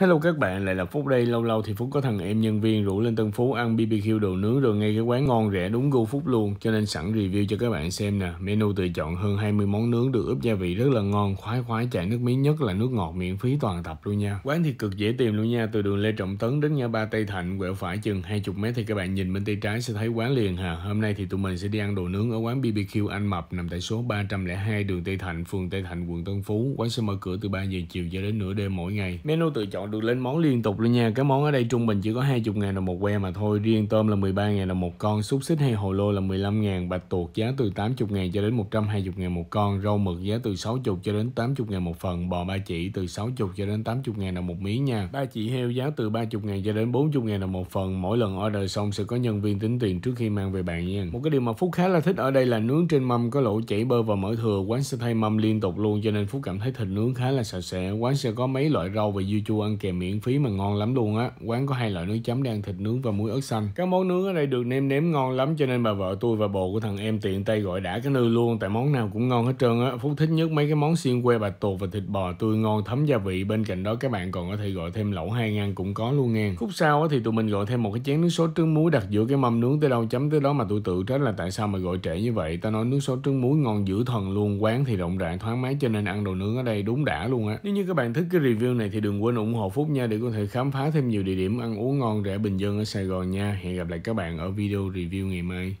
Hello các bạn, lại là Phúc đây. Lâu lâu thì Phúc có thằng em nhân viên rủ lên Tân Phú ăn BBQ đồ nướng rồi ngay cái quán ngon rẻ đúng gu Phúc luôn. Cho nên sẵn review cho các bạn xem nè. Menu tự chọn hơn 20 món nướng được ướp gia vị rất là ngon, khoái khoái chạy nước miếng nhất là nước ngọt miễn phí toàn tập luôn nha. Quán thì cực dễ tìm luôn nha, từ đường Lê Trọng Tấn đến ngã ba Tây Thạnh, quẹo phải chừng 20 mét thì các bạn nhìn bên tay trái sẽ thấy quán liền hà. Hôm nay thì tụi mình sẽ đi ăn đồ nướng ở quán BBQ Anh Mập nằm tại số 302 đường Tây Thạnh, phường Tây Thạnh, quận Tân Phú. Quán sẽ mở cửa từ 3 giờ chiều cho đến nửa đêm mỗi ngày. Menu tự chọn được lên món liên tục luôn nha Cái món ở đây trung bình chỉ có 20 ngàn đồng một que mà thôi Riêng tôm là 13 ngàn đồng một con Xúc xích hay hồ lô là 15 ngàn Bạch tuộc giá từ 80 ngàn cho đến 120 ngàn một con Rau mực giá từ 60 cho đến 80 ngàn một phần Bò ba chỉ từ 60 cho đến 80 ngàn đồng một miếng nha Ba chỉ heo giá từ 30 ngàn cho đến 40 ngàn đồng một phần Mỗi lần order xong sẽ có nhân viên tính tiền trước khi mang về bạn nha Một cái điều mà Phúc khá là thích ở đây là nướng trên mâm có lỗ chảy bơ và mỡ thừa Quán sẽ thay mâm liên tục luôn cho nên Phúc cảm thấy thịt nướng khá là sạch sẽ Quán sẽ có mấy loại rau và dưa chua ăn kèm miễn phí mà ngon lắm luôn á. Quán có hai loại nước chấm để thịt nướng và muối ớt xanh. Các món nướng ở đây được nêm nếm ngon lắm cho nên bà vợ tôi và bồ của thằng em tiện tay gọi đã cái nư luôn tại món nào cũng ngon hết trơn á. Phúc thích nhất mấy cái món xiên que bạch tuột và thịt bò tươi ngon thấm gia vị. Bên cạnh đó các bạn còn có thể gọi thêm lẩu hai ngăn cũng có luôn nghe. Khúc sau á thì tụi mình gọi thêm một cái chén nước sốt trứng muối đặt giữa cái mâm nướng tới đâu chấm tới đó mà tôi tự trách là tại sao mà gọi trễ như vậy. Ta nói nước sốt trứng muối ngon dữ thần luôn. Quán thì rộng rãi thoáng mái cho nên ăn đồ nướng ở đây đúng đã luôn á. Nếu như các bạn thích cái review này thì đừng quên ủng hộ Hậu Phúc nha để có thể khám phá thêm nhiều địa điểm ăn uống ngon rẻ bình dân ở Sài Gòn nha. Hẹn gặp lại các bạn ở video review ngày mai.